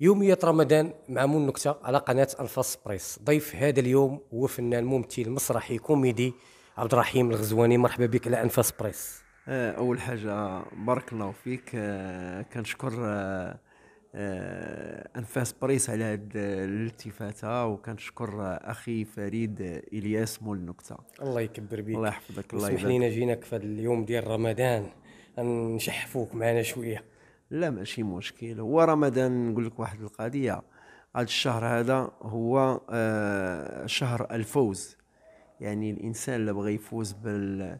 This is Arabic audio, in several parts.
يومية رمضان مع مون نكتة على قناة أنفاس بريس ضيف هذا اليوم هو فنان ممثل مسرحي كوميدي عبد الرحيم الغزواني مرحبا بك على أنفاس بريس آه، أول حاجة بارك الله فيك آه، كنشكر أنفاس آه، بريس على هاد الالتفاتة وكنشكر أخي فريد إلياس مول نكتة الله يكبر بك الله يحفظك الله يبارك لينا جيناك في اليوم ديال رمضان نشحفوك معنا شوية لا ماشي مشكل هو رمضان نقول لك واحد القضيه هذا الشهر هذا هو آه، شهر الفوز يعني الانسان اللي بغى يفوز بال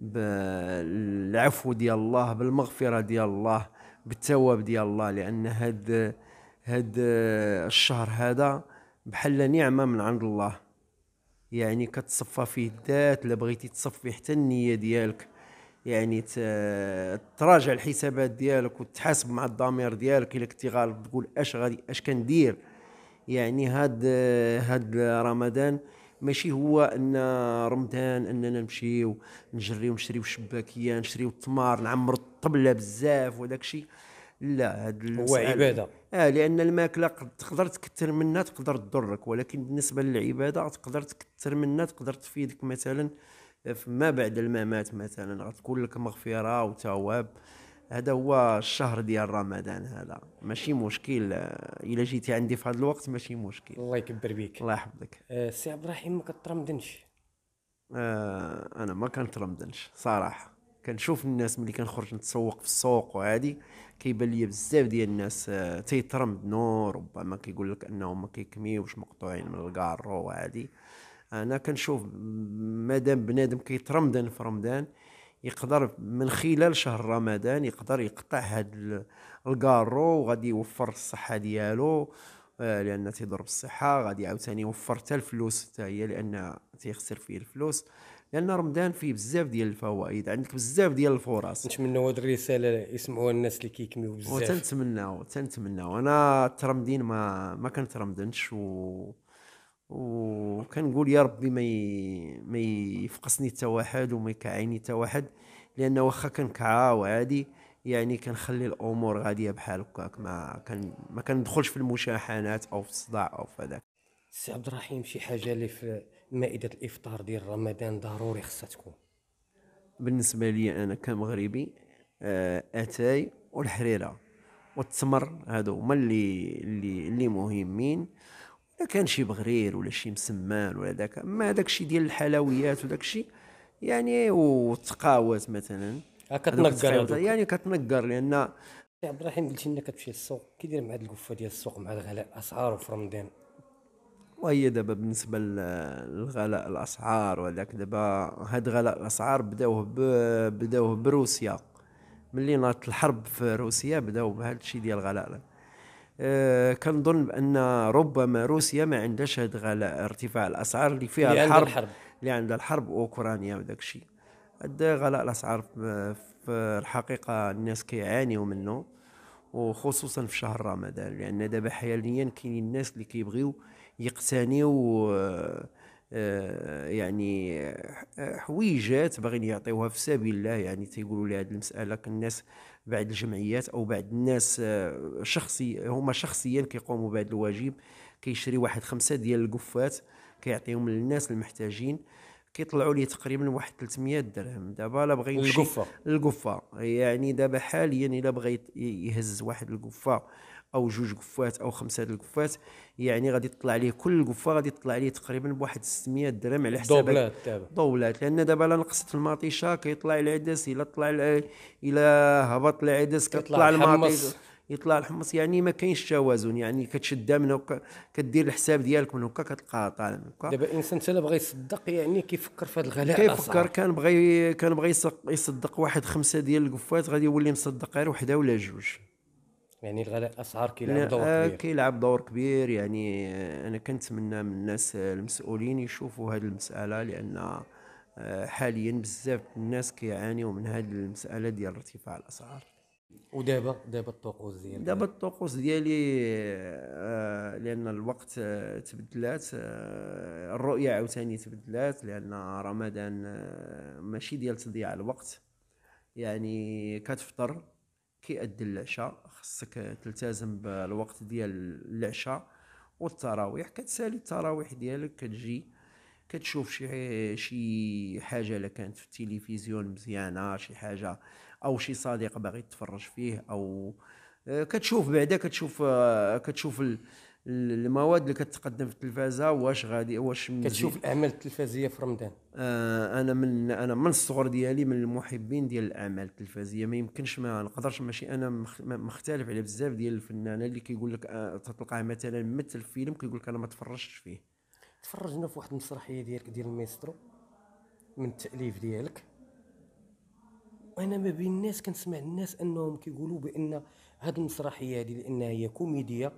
بالعفو ديال الله بالمغفره ديال الله بالتواب ديال الله لان هاد هاد آه، الشهر هذا بحال نعمه من عند الله يعني كتصفى فيه الذات لا بغيتي تصفي حتى النيه ديالك يعني تراجع الحسابات ديالك وتحاسب مع الضمير ديالك الا كنتي غالط تقول اش غادي اش كندير يعني هاد هاد رمضان ماشي هو ان رمضان اننا نمشيو نجريو نشريو الشباكيه نشريو التمار نعمرو الطبله بزاف وداك الشيء لا هاد هو عباده اه لان الماكله تقدر تكثر منها تقدر تضرك ولكن بالنسبه للعباده تقدر تكثر منها تقدر تفيدك مثلا آه فما بعد الممات مثلا غتكون لك مغفره وتواب هذا هو الشهر ديال رمضان هذا ماشي مشكل الا جيتي عندي في هذا الوقت ماشي مشكل الله يكبر بيك الله يحفظك السي آه، عبد الرحيم ما كترمدنش آه انا ما كنترمدنش صراحه كنشوف الناس ملي كنخرج نتسوق في السوق وعادي كيبان ليا بزاف ديال الناس آه، تيترمد نور ربما كيقول لك انهم ما كيكميوش مقطوعين من الكارو وعادي انا كنشوف مادام بنادم كيترمضن في رمضان يقدر من خلال شهر رمضان يقدر يقطع هاد الكارو وغادي يوفر الصحه ديالو آه، لان تيضر بالصحه غادي عاوتاني يوفر حتى الفلوس حتى هي لان تيخسر فيه الفلوس لان رمضان فيه بزاف ديال الفوائد عندك بزاف ديال الفرص نتمنوا هاد الرساله يسمعوها الناس اللي كيكميو بزاف وتنتمناو تنتمناو انا ترمدين ما ما كنترمدنش و وكنقول يا ربي ما ما يفقسني حتى واحد وما يكعيني حتى واحد لان واخا كنكعى وعادي يعني كنخلي الامور غاديه بحال هكاك ما كان ما كندخلش في المشاحنات او في الصداع او في هذاك سي عبد الرحيم شي حاجه اللي في مائده الافطار ديال رمضان ضروري خصها تكون بالنسبه لي انا كمغربي آه، اتاي والحريره والتمر هادو هما اللي اللي اللي مهمين كان شي بغرير ولا شي مسمان ولا داك اما داك الشيء ديال الحلويات وداك الشيء يعني والتقاوات مثلا آه، كتنقر يعني كتنقر لان عبد الرحيم قلت لنا كتمشي للسوق كي داير مع هاد القفه ديال السوق مع الغلاء اسعاره في رمضان وهي دابا بالنسبه للغلاء الاسعار وهذاك دابا هاد غلاء الاسعار بداوه بداوه بروسيا ملي نات الحرب في روسيا بداوا بهذا الشيء ديال غلاء آه، كنظن بان ربما روسيا ما عندهاش هاد غلاء ارتفاع الاسعار اللي فيها اللي الحرب, الحرب اللي عندها الحرب اوكرانيا وداك الشيء غلاء الاسعار في الحقيقه الناس كيعانيوا منه وخصوصا في شهر رمضان لان دابا حاليا كاينين الناس اللي كيبغيو يقتنيو آه، آه، يعني آه، حويجات باغيين يعطيوها في سبيل الله يعني تيقولوا لي هذه المساله الناس بعض الجمعيات او بعض الناس آه، شخصي هما شخصيا كيقوموا بهذا الواجب كيشري واحد خمسه ديال القفات كيعطيهم للناس المحتاجين كيطلعوا لي تقريبا واحد 300 درهم دابا الا بغى يمشي القفه القفه يعني دابا حاليا الا بغى يهز واحد القفه او جوج قفات او خمسه القفات يعني غادي تطلع ليه كل قفه غادي تطلع ليه تقريبا بواحد 600 درهم على حساب دوبلات دابا دوبلات لان دابا الا نقصت الماطيشه كيطلع العدس الا طلع الا هبط العدس كيطلع الماطيشه يطلع الحمص يعني ما كاينش توازن يعني كتشدها من هكا كدير الحساب ديالك من هكا كتلقاها طالع من هكا دابا الانسان حتى بغى يصدق يعني كيفكر في هذا الغلاء كيفكر كان بغى كان بغى يصدق واحد خمسه ديال القفات غادي يولي مصدق غير وحده ولا جوج يعني الغلاء اسعار كيلعب دور كبير كيلعب دور كبير يعني انا كنتمنى من الناس المسؤولين يشوفوا هذه المساله لان آه، حاليا بزاف الناس كيعانيوا من هذه المساله ديال ارتفاع الاسعار ودابا دابا الطقوس ديالك دابا الطقوس ديالي آه، لان الوقت آه، تبدلات آه، الرؤيه عاوتاني تبدلات لان رمضان ماشي ديال تضيع الوقت يعني كتفطر كيأدي العشاء خصك تلتزم بالوقت ديال العشاء والتراويح كتسالي التراويح ديالك كتجي كتشوف شي شي حاجه لكانت كانت في التلفزيون مزيانه شي حاجه او شي صديق باغي تتفرج فيه او آه، كتشوف بعدا كتشوف آه، كتشوف المواد اللي كتقدم في التلفازه واش غادي واش كتشوف الاعمال التلفازيه في رمضان آه انا من انا من الصغر ديالي من المحبين ديال الاعمال التلفازيه ما يمكنش ما نقدرش ماشي انا مختلف على بزاف ديال الفنانين اللي كيقول لك آه تلقاه مثلا مثل فيلم كيقول لك انا ما تفرجتش فيه تفرجنا في واحد المسرحيه ديالك ديال الميسترو من التاليف ديالك انا ما بين الناس كنسمع الناس انهم كيقولوا بان هاد المسرحيه هذه لانها هي كوميديا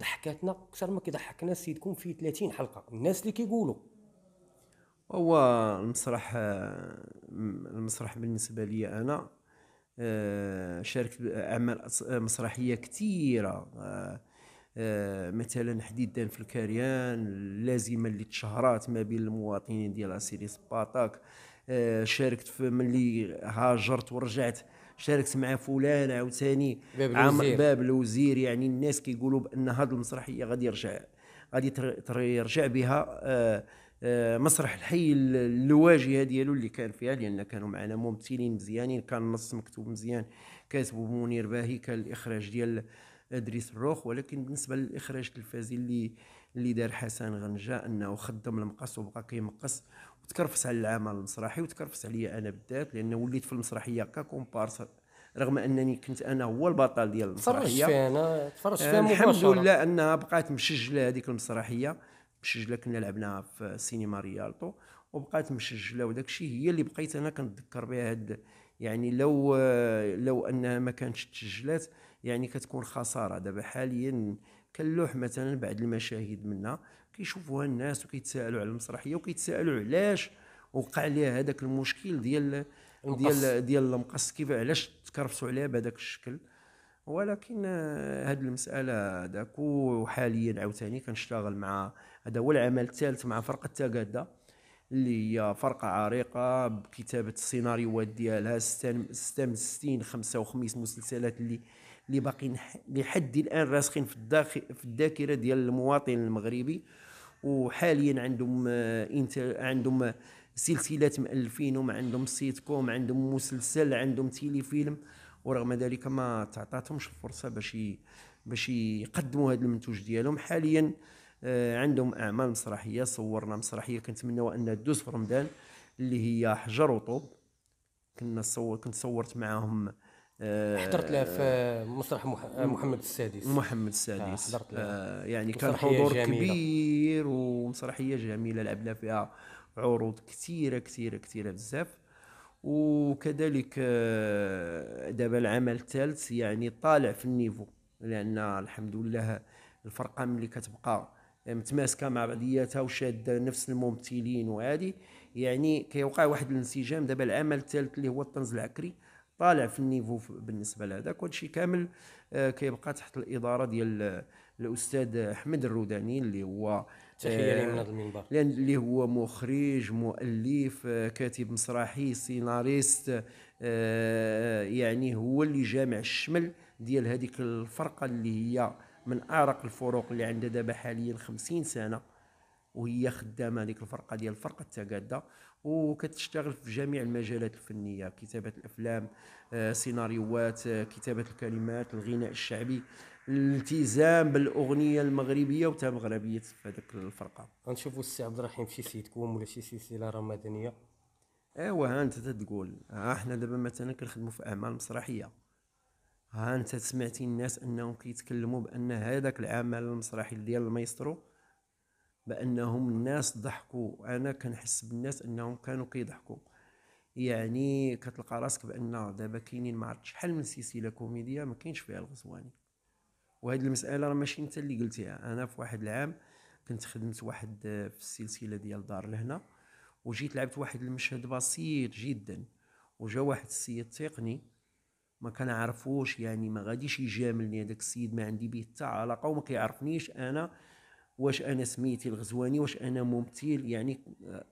ضحكاتنا اكثر ما كيضحكنا السيد كون في 30 حلقه الناس اللي كيقولوا هو المسرح المسرح بالنسبه لي انا آه، شاركت باعمال مسرحيه كثيره آه، مثلا حديدا في الكريان اللازمه اللي تشهرات ما بين المواطنين ديال عسيري سباطاك آه، شاركت في ملي هاجرت ورجعت شاركت مع فلان عاوتاني باب الوزير باب الوزير يعني الناس كيقولوا بان هذه المسرحيه غادي يرجع غادي يرجع بها آه، آه، مسرح الحي الواجهه ديالو اللي كان فيها لان كانوا معنا ممثلين مزيانين كان النص مكتوب مزيان كاتبه منير باهي كان الاخراج ديال ادريس الروخ ولكن بالنسبه للاخراج التلفازي اللي اللي دار حسن غنجا انه خدم المقص وبقى كيمقص وتكرفس على العمل المسرحي وتكرفس عليا انا بالذات لان وليت في المسرحيه ككومبارس رغم انني كنت انا هو البطل ديال المسرحيه تفرجت فيها انا تفرجت فيها الحمد لله انها بقات مسجله هذيك المسرحيه مسجله كنا لعبناها في سينما ريالتو وبقات مسجله وداك الشيء هي اللي بقيت انا كنتذكر بها هاد يعني لو لو انها ما كانتش تسجلات يعني كتكون خساره دابا حاليا كنلوح مثلا بعض المشاهد منها كيشوفوها الناس وكيتسائلوا على المسرحيه وكيتسائلوا علاش وقع ليها هذاك المشكل ديال المقص. ديال ديال المقص كيف علاش تكرفسوا عليها بهذاك الشكل ولكن هاد المساله هذاك وحاليا عاوتاني كنشتغل مع هذا هو العمل الثالث مع فرقه تاكادا اللي هي فرقة عريقة بكتابة السيناريوهات ديالها ستين خمسة وخميس مسلسلات اللي اللي باقيين لحد الان راسخين في الداخل في الذاكره ديال المواطن المغربي وحاليا عندهم آه، انت عندهم سلسلات وما عندهم سيت كوم عندهم مسلسل عندهم تيلي فيلم ورغم ذلك ما تعطاتهمش الفرصه باش باش يقدموا هذا المنتوج ديالهم حاليا آه آه، عندهم اعمال مسرحيه صورنا مسرحيه كنتمنوا انها تدوز في رمضان اللي هي حجر وطوب كنا صور كنت صورت معاهم آه، حضرت لها في مسرح محمد السادس محمد السادس آه، حضرت لها يعني كان حضور جميلة. كبير ومسرحيه جميله لعبنا فيها عروض كثيره كثيره كثيره بزاف وكذلك دابا العمل الثالث يعني طالع في النيفو لان الحمد لله الفرقه ملي كتبقى متماسكه مع بعضياتها وشاده نفس الممثلين وهذه يعني كيوقع واحد الانسجام دابا العمل الثالث اللي هو الطنز العكري طالع في النيفو بالنسبه لهذاك وهادشي كامل آه، كيبقى تحت الاداره ديال آه، الاستاذ احمد الروداني اللي هو تحيه آه، من هذا المنبر اللي هو مخرج مؤلف كاتب مسرحي سيناريست يعني هو اللي جامع الشمل ديال هذيك الفرقه اللي هي من اعرق الفروق اللي عندها دابا حاليا 50 سنه وهي خدامه هذيك الفرقه ديال الفرقه التقاده وكتشتغل في جميع المجالات الفنيه كتابه الافلام آه، سيناريوات آه، كتابه الكلمات الغناء الشعبي الالتزام بالاغنيه المغربيه وتمغربيه في هذيك الفرقه غنشوفوا السي عبد الرحيم شي سيتكوم ولا شي سلسله رمضانيه ايوا انت تتقول ها حنا دابا مثلا كنخدموا في اعمال مسرحيه ها انت سمعتي الناس انهم كيتكلموا بان هذاك العمل المسرحي ديال المايسترو بانهم الناس ضحكوا انا كنحس بالناس انهم كانوا كيضحكوا يعني كتلقى راسك بان دابا كاينين ما شحال من سلسله كوميديا ما كاينش فيها الغزواني وهاد المساله راه ماشي انت اللي قلتيها انا في واحد العام كنت خدمت واحد في السلسله ديال دار لهنا وجيت لعبت واحد المشهد بسيط جدا وجا واحد السيد تقني ما كان عارفوش يعني ما غاديش يجاملني هذاك السيد ما عندي به حتى علاقه وما كيعرفنيش انا واش انا سميتي الغزواني واش انا ممثل يعني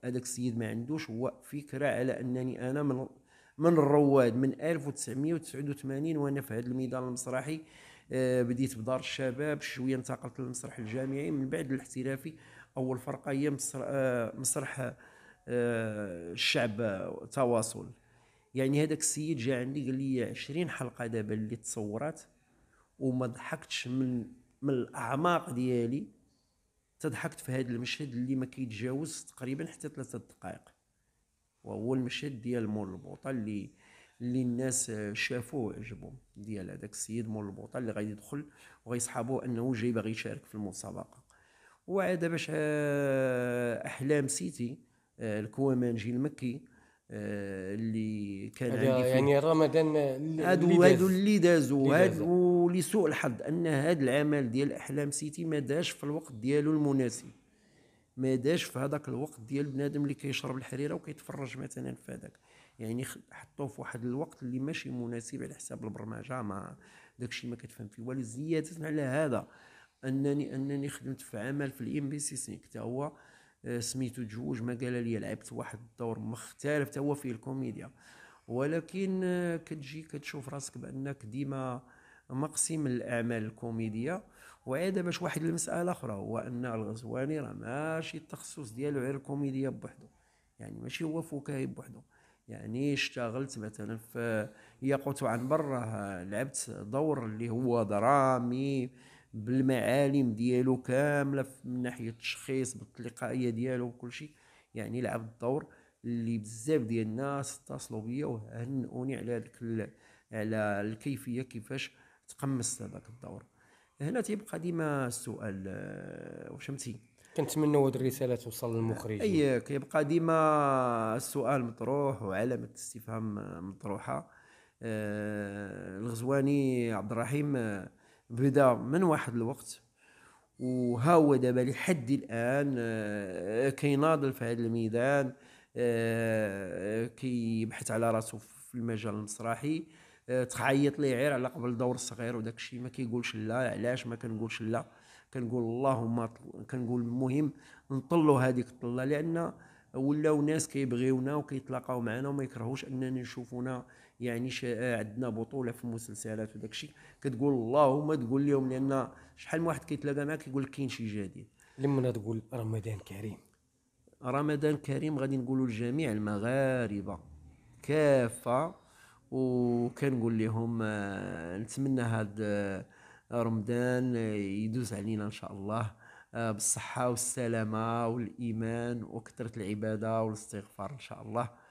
هذاك السيد ما عندوش هو فكره على انني انا من من الرواد من 1989 وانا في هذا الميدان المسرحي آه، بديت بدار الشباب شويه انتقلت للمسرح الجامعي من بعد الاحترافي اول فرقه هي آه، مسرح, مسرح آه، الشعب تواصل يعني هذاك السيد جا عندي قال لي 20 حلقه دابا اللي تصورات وما ضحكتش من من الاعماق ديالي تضحكت في هذا المشهد اللي ما كيتجاوز تقريبا حتى ثلاثة دقائق وهو المشهد ديال مول البوطه اللي اللي الناس شافوه عجبهم ديال هذاك السيد مول البوطه اللي غادي يدخل وغيصحابو انه جاي باغي يشارك في المسابقه وعاد باش احلام سيتي آه، الكوامانجي المكي آه، اللي كان عندي يعني رمضان هادو هادو اللي دازو هادو ولسوء الحظ ان هذا العمل ديال احلام سيتي ما داش في الوقت ديالو المناسب ما داش في هذاك الوقت ديال بنادم اللي كيشرب الحريره وكيتفرج مثلا في هذاك يعني حطوه في واحد الوقت اللي ماشي مناسب على حساب البرمجه مع داكشي ما كتفهم فيه ولزياده على هذا انني انني خدمت في عمل في الام بي سي 5 حتى هو سميتو جوج ما قال لي لعبت واحد الدور مختلف تا هو فيه الكوميديا ولكن آه، كتجي كتشوف راسك بانك ديما مقسم من الاعمال الكوميديه وعاده باش واحد المساله اخرى هو ان الغزواني راه ماشي التخصص ديالو غير الكوميديا بوحدو يعني ماشي هو فكاهي بوحدو يعني اشتغلت مثلا في ياقوت عن برا لعبت دور اللي هو درامي بالمعالم ديالو كامله من ناحيه التشخيص بالتلقائيه ديالو وكلشي يعني لعب الدور اللي بزاف ديال الناس اتصلوا بيا وهنئوني على هذيك على الكيفيه كيفاش تقمص هذاك الدور هنا تيبقى ديما السؤال آه، واش فهمتي كنتمنى هذه الرساله توصل للمخرج اي كيبقى ديما السؤال مطروح وعلامه الاستفهام مطروحه آه، الغزواني عبد الرحيم آه، بدا من واحد الوقت وها هو دابا لحد الان آه، كيناضل في هذا الميدان آه، كيبحث على راسه في المجال المسرحي آه، تعيط لي عير على قبل دور صغير وداك الشيء ما كيقولش لا علاش ما كنقولش لا كنقول اللهم كنقول المهم نطلوا هذيك الطله لان ولاو ناس كيبغيونا وكيتلاقاو معنا وما يكرهوش اننا نشوفونا يعني آه، عندنا بطوله في المسلسلات وداك الشيء كتقول اللهم تقول لهم لان شحال من واحد كيتلاقى معاك يقول لك كاين شي جديد لما تقول رمضان كريم رمضان كريم غادي نقولوا لجميع المغاربه كافه وكنقول لهم آه، نتمنى هذا آه، رمضان يدوز علينا ان شاء الله بالصحه والسلامه والايمان وكثره العباده والاستغفار ان شاء الله